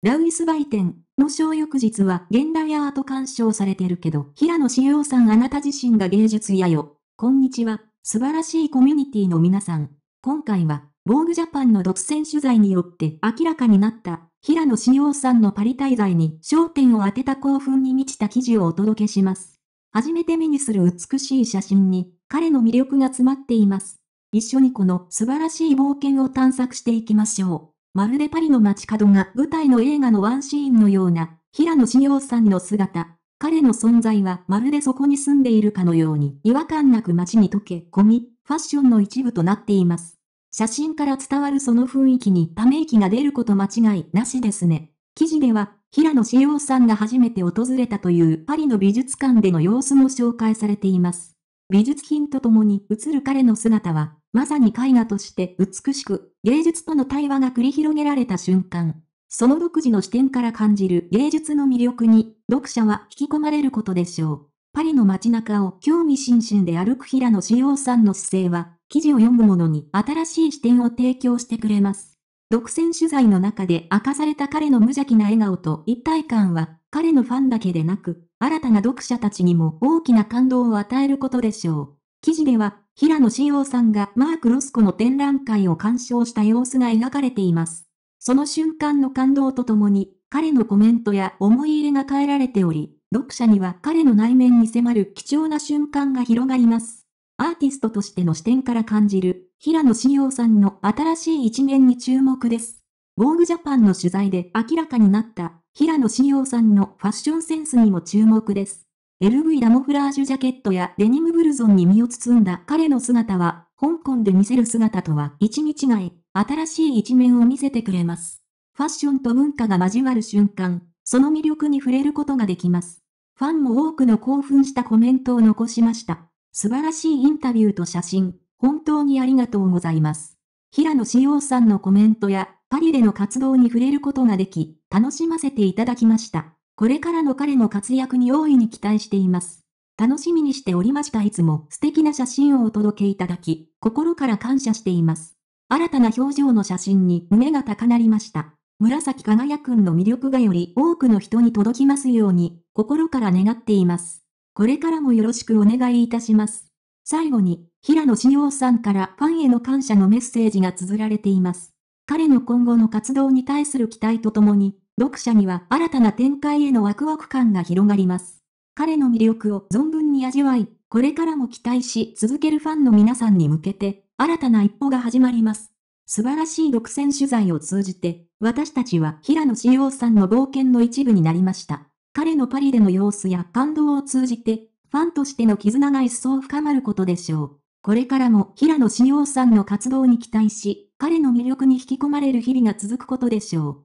ラウイス売店の小翌日は現代アート鑑賞されてるけど、平野志陽さんあなた自身が芸術やよ。こんにちは。素晴らしいコミュニティの皆さん。今回は、ボーグジャパンの独占取材によって明らかになった平野志陽さんのパリ滞在に焦点を当てた興奮に満ちた記事をお届けします。初めて目にする美しい写真に彼の魅力が詰まっています。一緒にこの素晴らしい冒険を探索していきましょう。まるでパリの街角が舞台の映画のワンシーンのような、平野紫耀さんの姿。彼の存在はまるでそこに住んでいるかのように違和感なく街に溶け込み、ファッションの一部となっています。写真から伝わるその雰囲気にため息が出ること間違いなしですね。記事では、平野紫耀さんが初めて訪れたというパリの美術館での様子も紹介されています。美術品とともに映る彼の姿は、まさに絵画として美しく、芸術との対話が繰り広げられた瞬間、その独自の視点から感じる芸術の魅力に、読者は引き込まれることでしょう。パリの街中を興味津々で歩く平野志陽さんの姿勢は、記事を読む者に新しい視点を提供してくれます。独占取材の中で明かされた彼の無邪気な笑顔と一体感は、彼のファンだけでなく、新たな読者たちにも大きな感動を与えることでしょう。記事では、平野紫耀さんがマーク・ロスコの展覧会を鑑賞した様子が描かれています。その瞬間の感動とともに、彼のコメントや思い入れが変えられており、読者には彼の内面に迫る貴重な瞬間が広がります。アーティストとしての視点から感じる、平野紫耀さんの新しい一面に注目です。ウォーグジャパンの取材で明らかになった、平野紫耀さんのファッションセンスにも注目です。LV ラモフラージュジャケットやデニムブルゾンに身を包んだ彼の姿は、香港で見せる姿とは一日違い、新しい一面を見せてくれます。ファッションと文化が交わる瞬間、その魅力に触れることができます。ファンも多くの興奮したコメントを残しました。素晴らしいインタビューと写真、本当にありがとうございます。平野志陽さんのコメントや、パリでの活動に触れることができ、楽しませていただきました。これからの彼の活躍に大いに期待しています。楽しみにしておりました。いつも素敵な写真をお届けいただき、心から感謝しています。新たな表情の写真に胸が高鳴りました。紫輝くんの魅力がより多くの人に届きますように、心から願っています。これからもよろしくお願いいたします。最後に、平野志陽さんからファンへの感謝のメッセージが綴られています。彼の今後の活動に対する期待とともに、読者には新たな展開へのワクワク感が広がります。彼の魅力を存分に味わい、これからも期待し続けるファンの皆さんに向けて、新たな一歩が始まります。素晴らしい独占取材を通じて、私たちは平野志耀さんの冒険の一部になりました。彼のパリでの様子や感動を通じて、ファンとしての絆が一層深まることでしょう。これからも平野志耀さんの活動に期待し、彼の魅力に引き込まれる日々が続くことでしょう。